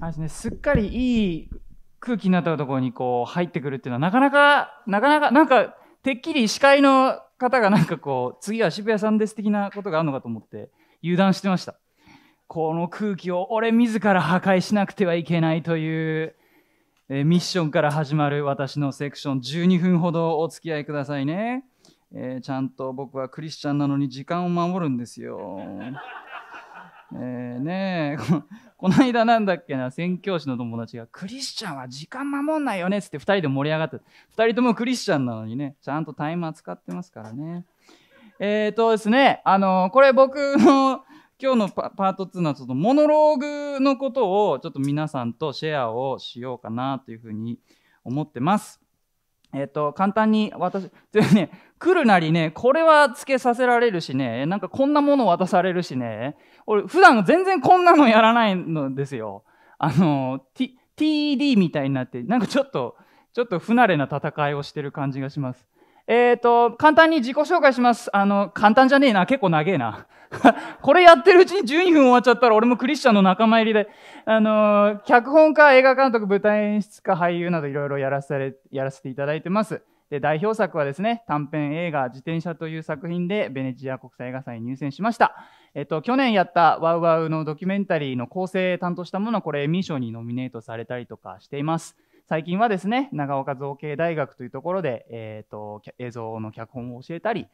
あれですね、すっかりいい空気になったところにこう入ってくるっていうのはなかなか、なかなか、なんか、てっきり司会の方がなんかこう、次は渋谷さんです的なことがあるのかと思って油断してました。この空気を俺自ら破壊しなくてはいけないという、えー、ミッションから始まる私のセクション12分ほどお付き合いくださいね。えー、ちゃんと僕はクリスチャンなのに時間を守るんですよ。えーねえこの間なんだっけな、宣教師の友達が、クリスチャンは時間守んないよねっつって2人で盛り上がって、2人ともクリスチャンなのにね、ちゃんとタイマー使ってますからね。えっ、ー、とですね、あのー、これ僕の今日のパート2のちょっとモノローグのことをちょっと皆さんとシェアをしようかなというふうに思ってます。えっと、簡単に私、ね、来るなりね、これはつけさせられるしね、なんかこんなもの渡されるしね、俺、普段全然こんなのやらないのですよ。あの、T、TD みたいになって、なんかちょっと、ちょっと不慣れな戦いをしてる感じがします。えっ、ー、と、簡単に自己紹介します。あの、簡単じゃねえな。結構長えな。これやってるうちに12分終わっちゃったら俺もクリスチャンの仲間入りで、あのー、脚本家、映画監督、舞台演出家、俳優などいろいろやらせやらせていただいてます。で、代表作はですね、短編映画、自転車という作品でベネチア国際映画祭に入選しました。えっと、去年やったワウワウのドキュメンタリーの構成担当したもの、これ、エミー賞にノミネートされたりとかしています。最近はですね、長岡造形大学というところで、えーと、映像の脚本を教えたり、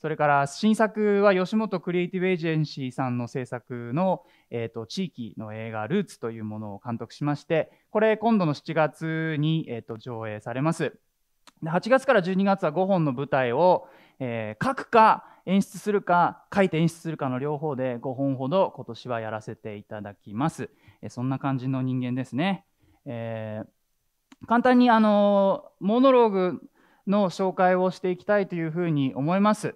それから新作は吉本クリエイティブエージェンシーさんの制作の、えーと、地域の映画「ルーツ」というものを監督しましてこれ今度の7月に、えーと上映されます。で8月から12月は5本の舞台を、えー、書くか演出するか書いて演出するかの両方で5本ほど今年はやらせていただきます。えー、そんな感じの人間ですね。えー簡単にあのモノローグの紹介をしていきたいというふうに思います。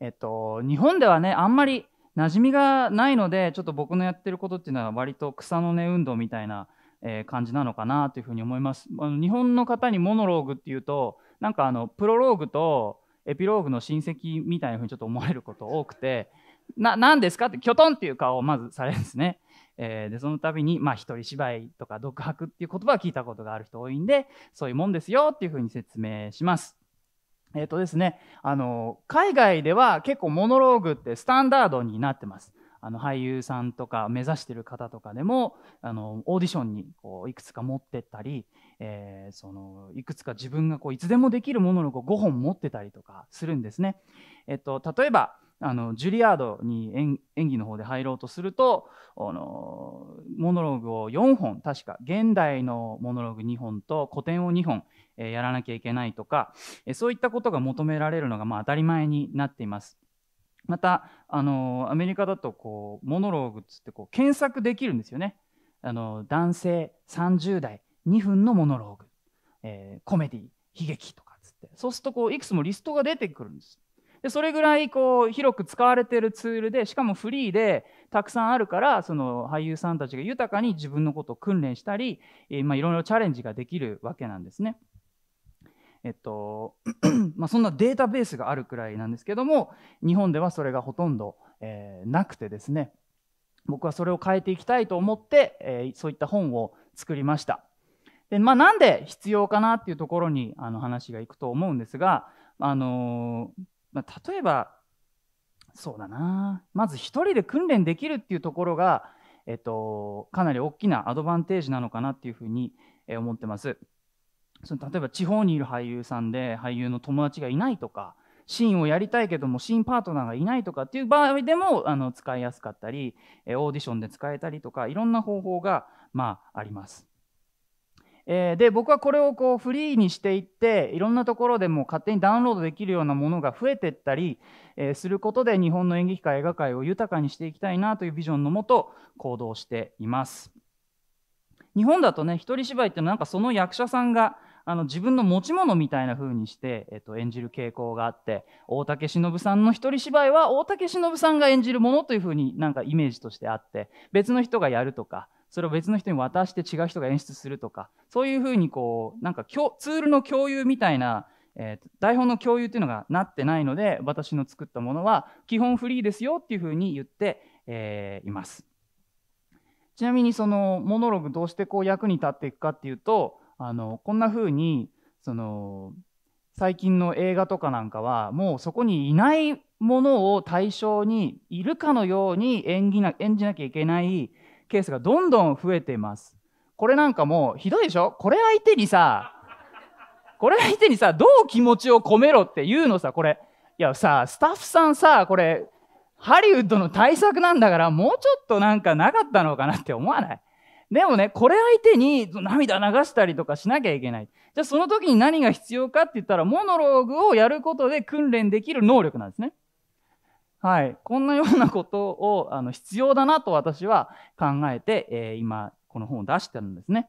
えっと、日本ではね、あんまり馴染みがないので、ちょっと僕のやってることっていうのは割と草の根運動みたいな、えー、感じなのかなというふうに思います。あの日本の方にモノローグっていうと、なんかあのプロローグとエピローグの親戚みたいなふうにちょっと思われること多くて、な、何ですかって、きょとんっていう顔をまずされるんですね。えー、でその度に、まあ、一人芝居とか独白っていう言葉を聞いたことがある人多いんでそういうもんですよっていうふうに説明します。えっ、ー、とですね、あの海外では結構モノローグってスタンダードになってます。あの俳優さんとか目指してる方とかでもあのオーディションにこういくつか持ってったり、えー、そのいくつか自分がこういつでもできるものを5本持ってたりとかするんですね。えっと、例えばあのジュリアードに演技の方で入ろうとするとあのモノローグを4本確か現代のモノローグ2本と古典を2本、えー、やらなきゃいけないとか、えー、そういったことが求められるのが、まあ、当たり前になっています。またあのアメリカだとこうモノローグっつってこう検索できるんですよね。あの男性30代2分のモノローグ、えー、コメディ悲劇とかっつってそうするとこういくつもリストが出てくるんです。でそれぐらいこう広く使われているツールでしかもフリーでたくさんあるからその俳優さんたちが豊かに自分のことを訓練したり、えーまあ、いろいろチャレンジができるわけなんですね。えっと まあ、そんなデータベースがあるくらいなんですけども日本ではそれがほとんど、えー、なくてですね僕はそれを変えていきたいと思って、えー、そういった本を作りました。でまあ、なんで必要かなっていうところにあの話がいくと思うんですが、あのー、まあ、例えば、そうだな、まず1人で訓練できるっていうところが、えっと、かなり大きなアドバンテージなのかなっていうふうに思ってます。その例えば地方にいる俳優さんで俳優の友達がいないとか、シーンをやりたいけどもシーンパートナーがいないとかっていう場合でもあの使いやすかったりオーディションで使えたりとかいろんな方法が、まあ、あります。えー、で僕はこれをこうフリーにしていっていろんなところでも勝手にダウンロードできるようなものが増えていったり、えー、することで日本の演劇界映画界を豊かにしていきたいなというビジョンのもと行動しています日本だとね一人芝居ってなんかその役者さんがあの自分の持ち物みたいな風にして、えっと、演じる傾向があって大竹しのぶさんの一人芝居は大竹しのぶさんが演じるものという風になんかイメージとしてあって別の人がやるとかそれを別の人に渡して違う人が演出するとかそういうふうにこうなんかツールの共有みたいな、えー、台本の共有っていうのがなってないので私の作ったものは基本フリーですよっていうふうに言って、えー、います。ちなみにそのモノログどうしてこう役に立っていくかっていうとあのこんなふうにその最近の映画とかなんかはもうそこにいないものを対象にいるかのように演技な演じなきゃいけないケースがどんどん増えてます。これなんかもうひどいでしょこれ相手にさ、これ相手にさ、どう気持ちを込めろっていうのさ、これ。いやさ、スタッフさんさ、これ、ハリウッドの対策なんだから、もうちょっとなんかなかったのかなって思わないでもね、これ相手に涙流したりとかしなきゃいけない。じゃあその時に何が必要かって言ったら、モノローグをやることで訓練できる能力なんですね。はい、こんなようなことをあの必要だなと私は考えて、えー、今この本を出してるんですね。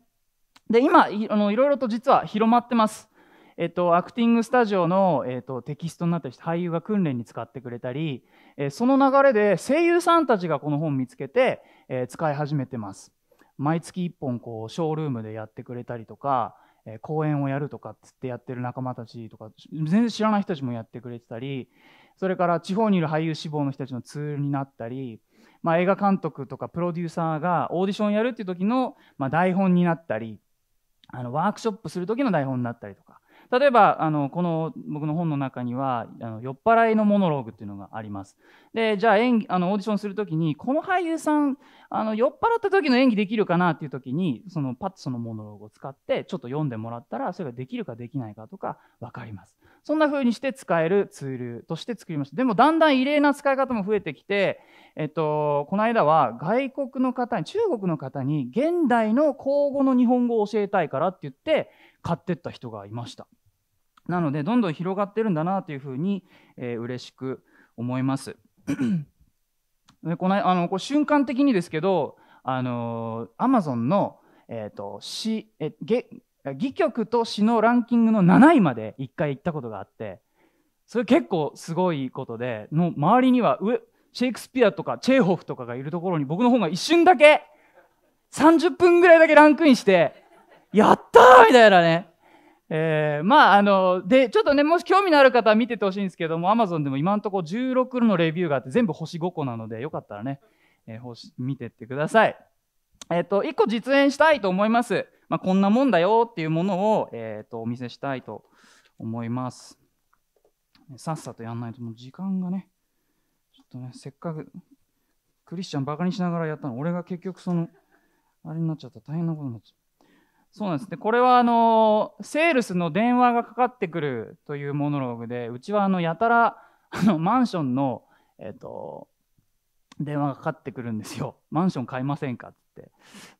で今いあのいろいろと実は広まってます。えっと、アクティングスタジオの、えっと、テキストになったりして俳優が訓練に使ってくれたり、えー、その流れで声優さんたちがこの本見つけて、えー、使い始めてます。毎月1本こうショールームでやってくれたりとか、えー、公演をやるとかっつってやってる仲間たちとか全然知らない人たちもやってくれてたりそれから地方にいる俳優志望の人たちのツールになったり、まあ、映画監督とかプロデューサーがオーディションやるっていう時の、まあ、台本になったりあのワークショップする時の台本になったりと例えば、あの、この僕の本の中には、あの酔っ払いのモノローグっていうのがあります。で、じゃあ演あの、オーディションするときに、この俳優さん、あの、酔っ払った時の演技できるかなっていうときに、そのパッとそのモノローグを使って、ちょっと読んでもらったら、それができるかできないかとか、わかります。そんな風にして使えるツールとして作りました。でも、だんだん異例な使い方も増えてきて、えっと、この間は外国の方に、中国の方に現代の口語の日本語を教えたいからって言って買ってった人がいました。なのでどんどん広がってるんだなというふうに、えー、嬉しく思います。でこのあのこう瞬間的にですけど、あのー、Amazon の、えーと詩えげ戯曲と詩のランキングの7位まで1回行ったことがあってそれ結構すごいことでの周りには上シェイクスピアとかチェーホフとかがいるところに僕の本が一瞬だけ30分ぐらいだけランクインしてやったーみたいなねえー、まあ、あの、で、ちょっとね、もし興味のある方は見ててほしいんですけども、Amazon でも今のところ16のレビューがあって、全部星5個なので、よかったらね、えー、星見てってください。えっ、ー、と、1個実演したいと思います。まあ、こんなもんだよっていうものを、えっ、ー、と、お見せしたいと思います。さっさとやんないと、もう時間がね、ちょっとね、せっかく、クリスチャンバカにしながらやったの、俺が結局その、あれになっちゃった大変なことになっちゃった。そうなんですね。これはあの、セールスの電話がかかってくるというモノローグで、うちはあの、やたら、あの、マンションの、えっ、と、電話がかかってくるんですよ。マンション買いませんかって。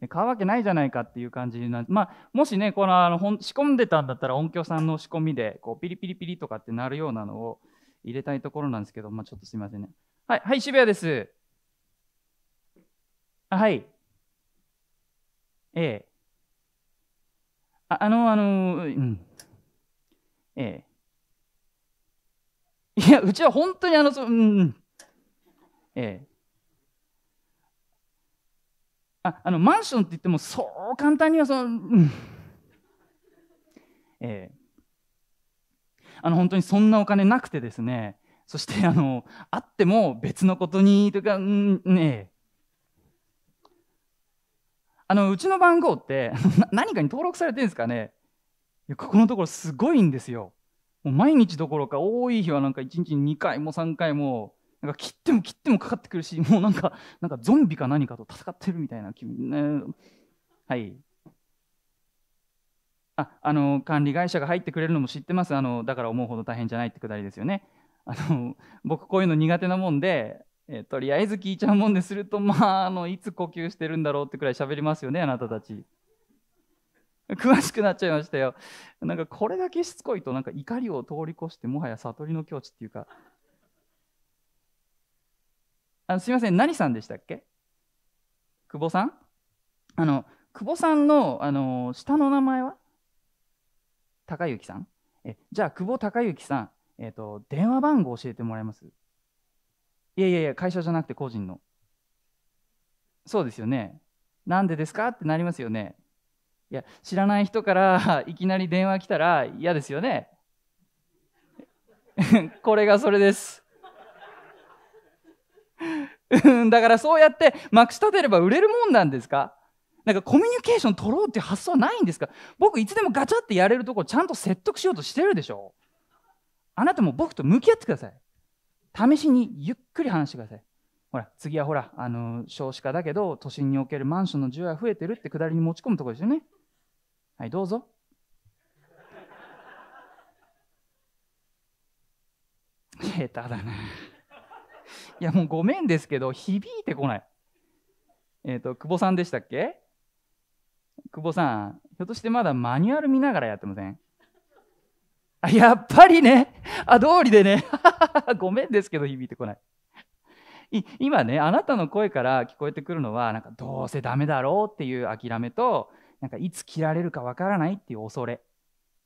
で買うわけないじゃないかっていう感じなんまあ、もしね、このあのほん仕込んでたんだったら音響さんの仕込みで、こう、ピリピリピリとかってなるようなのを入れたいところなんですけど、まあ、ちょっとすいませんね。はい、はい、渋谷です。あはい。ええ。ああの、あの、うん。ええ。いや、うちは本当にあの、そうん。ええ。ああのマンションって言ってもそう簡単にはその、うん、ええあの本当にそんなお金なくてですねそしてあのあっても別のことにというか、うん、ねあの、うちの番号って 何かに登録されてるんですかねここのところすごいんですよ。もう毎日どころか多い日はなんか1日2回も3回も、なんか切っても切ってもかかってくるし、もうなんか、なんかゾンビか何かと戦ってるみたいな気、ね、はい。あ、あの、管理会社が入ってくれるのも知ってます。あの、だから思うほど大変じゃないってくだりですよね。あの、僕こういうの苦手なもんで、えー、とりあえず聞いちゃうもんですると、まあ、あのいつ呼吸してるんだろうってくらい喋りますよねあなたたち。詳しくなっちゃいましたよ。なんかこれだけしつこいとなんか怒りを通り越してもはや悟りの境地っていうか。あすみません何さんでしたっけ久保さんあの久保さんの、あの下の名前は高幸さんえじゃあ久保高幸さん、えーと、と電話番号教えてもらえますいやいやいや、会社じゃなくて個人の。そうですよね。なんでですかってなりますよね。いや、知らない人から いきなり電話来たら嫌ですよね。これがそれです。だからそうやってまくし立てれば売れるもんなんですかなんかコミュニケーション取ろうっていう発想はないんですか僕いつでもガチャってやれるとこちゃんと説得しようとしてるでしょあなたも僕と向き合ってください。試しにゆっくり話してください。ほら、次はほら、あの、少子化だけど、都心におけるマンションの需要が増えてるってくだりに持ち込むとこですよね。はい、どうぞ。下手だな。いや、もうごめんですけど、響いてこない。えっ、ー、と、久保さんでしたっけ久保さん、ひょっとしてまだマニュアル見ながらやってませんやっぱりね、あ、道理でね、ごめんですけど響いてこない。い今ね、あなたの声から聞こえてくるのは、なんかどうせダメだろうっていう諦めと、なんかいつ切られるかわからないっていう恐れ。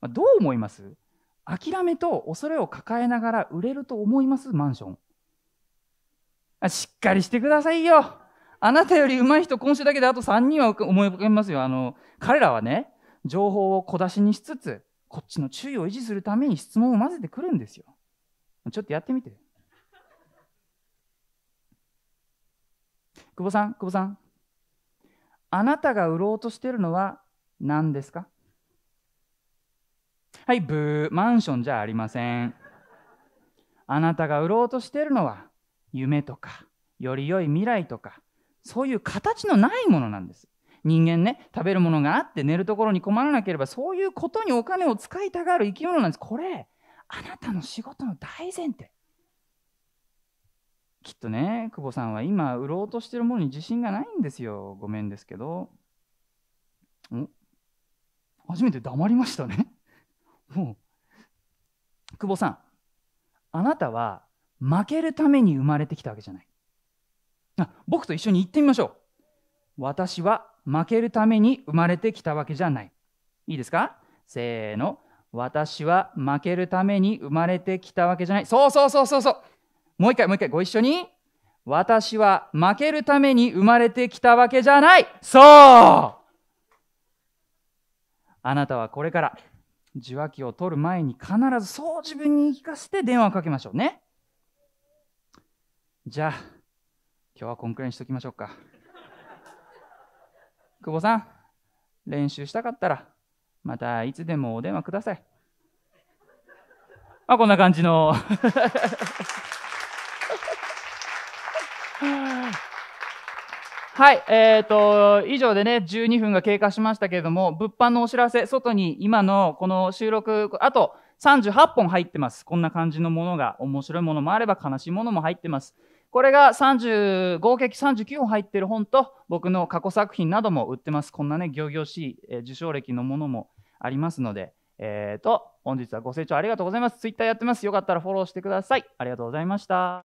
まあ、どう思います諦めと恐れを抱えながら売れると思いますマンションあ。しっかりしてくださいよ。あなたより上手い人今週だけであと3人は思い浮かびますよ。あの、彼らはね、情報を小出しにしつつ、こっちの注意を維持するために質問を混ぜてくるんですよ。ちょっとやってみて。久保さん、久保さん。あなたが売ろうとしてるのは何ですかはい、ブー、マンションじゃありません。あなたが売ろうとしてるのは夢とか、より良い未来とか、そういう形のないものなんです。人間ね、食べるものがあって寝るところに困らなければ、そういうことにお金を使いたがる生き物なんです。これ、あなたの仕事の大前提。きっとね、久保さんは今、売ろうとしてるものに自信がないんですよ。ごめんですけど。ん初めて黙りましたね。もう。久保さん、あなたは負けるために生まれてきたわけじゃない。あ僕と一緒に行ってみましょう。私は負けるために生まれてきたわけじゃない。いいですかせーの。私は負けるために生まれてきたわけじゃない。そうそうそうそうそう。もう一回もう一回ご一緒に。私は負けるために生まれてきたわけじゃない。そうあなたはこれから受話器を取る前に必ずそう自分に言い聞かせて電話をかけましょうね。じゃあ、今日はこんくらいにしときましょうか。久保さん、練習したかったら、またいつでもお電話ください。まあ、こんな感じの はい、えっ、ー、と、以上でね、12分が経過しましたけれども、物販のお知らせ、外に今のこの収録、あと38本入ってます。こんな感じのものが、面白いものもあれば悲しいものも入ってます。これが30合計39本入ってる本と僕の過去作品なども売ってます。こんなね、行々しい、えー、受賞歴のものもありますので、えーと、本日はご清聴ありがとうございます。Twitter やってます。よかったらフォローしてください。ありがとうございました。